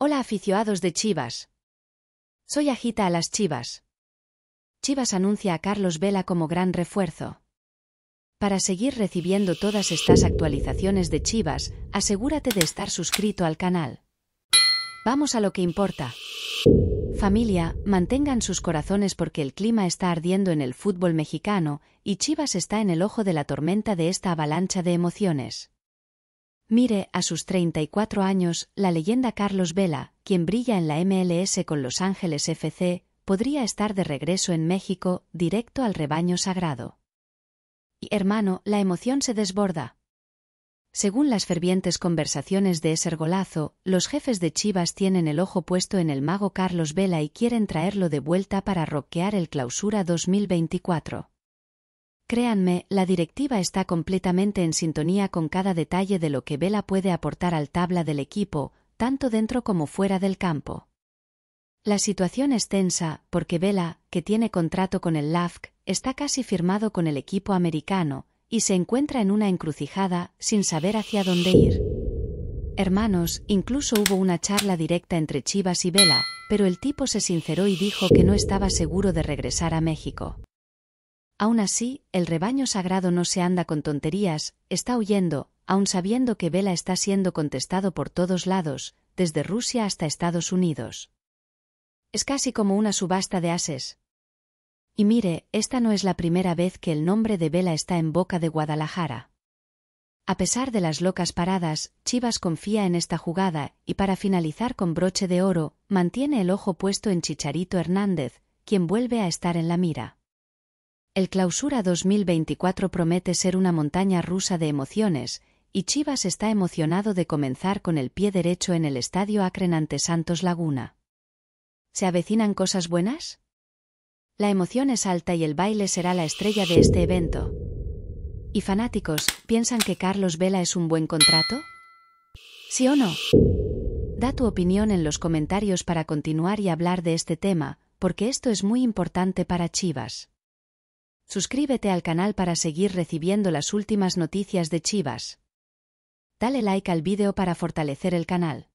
Hola aficionados de Chivas. Soy agita a las Chivas. Chivas anuncia a Carlos Vela como gran refuerzo. Para seguir recibiendo todas estas actualizaciones de Chivas, asegúrate de estar suscrito al canal. Vamos a lo que importa. Familia, mantengan sus corazones porque el clima está ardiendo en el fútbol mexicano y Chivas está en el ojo de la tormenta de esta avalancha de emociones. Mire, a sus 34 años, la leyenda Carlos Vela, quien brilla en la MLS con Los Ángeles FC, podría estar de regreso en México, directo al rebaño sagrado. Y hermano, la emoción se desborda. Según las fervientes conversaciones de ese golazo, los jefes de Chivas tienen el ojo puesto en el mago Carlos Vela y quieren traerlo de vuelta para roquear el clausura 2024. Créanme, la directiva está completamente en sintonía con cada detalle de lo que Vela puede aportar al tabla del equipo, tanto dentro como fuera del campo. La situación es tensa, porque Vela, que tiene contrato con el LAFC, está casi firmado con el equipo americano, y se encuentra en una encrucijada, sin saber hacia dónde ir. Hermanos, incluso hubo una charla directa entre Chivas y Vela, pero el tipo se sinceró y dijo que no estaba seguro de regresar a México. Aún así, el rebaño sagrado no se anda con tonterías, está huyendo, aun sabiendo que Vela está siendo contestado por todos lados, desde Rusia hasta Estados Unidos. Es casi como una subasta de ases. Y mire, esta no es la primera vez que el nombre de Vela está en boca de Guadalajara. A pesar de las locas paradas, Chivas confía en esta jugada y para finalizar con broche de oro, mantiene el ojo puesto en Chicharito Hernández, quien vuelve a estar en la mira. El Clausura 2024 promete ser una montaña rusa de emociones, y Chivas está emocionado de comenzar con el pie derecho en el estadio Acren ante Santos Laguna. ¿Se avecinan cosas buenas? La emoción es alta y el baile será la estrella de este evento. ¿Y fanáticos, piensan que Carlos Vela es un buen contrato? ¿Sí o no? Da tu opinión en los comentarios para continuar y hablar de este tema, porque esto es muy importante para Chivas. Suscríbete al canal para seguir recibiendo las últimas noticias de Chivas. Dale like al vídeo para fortalecer el canal.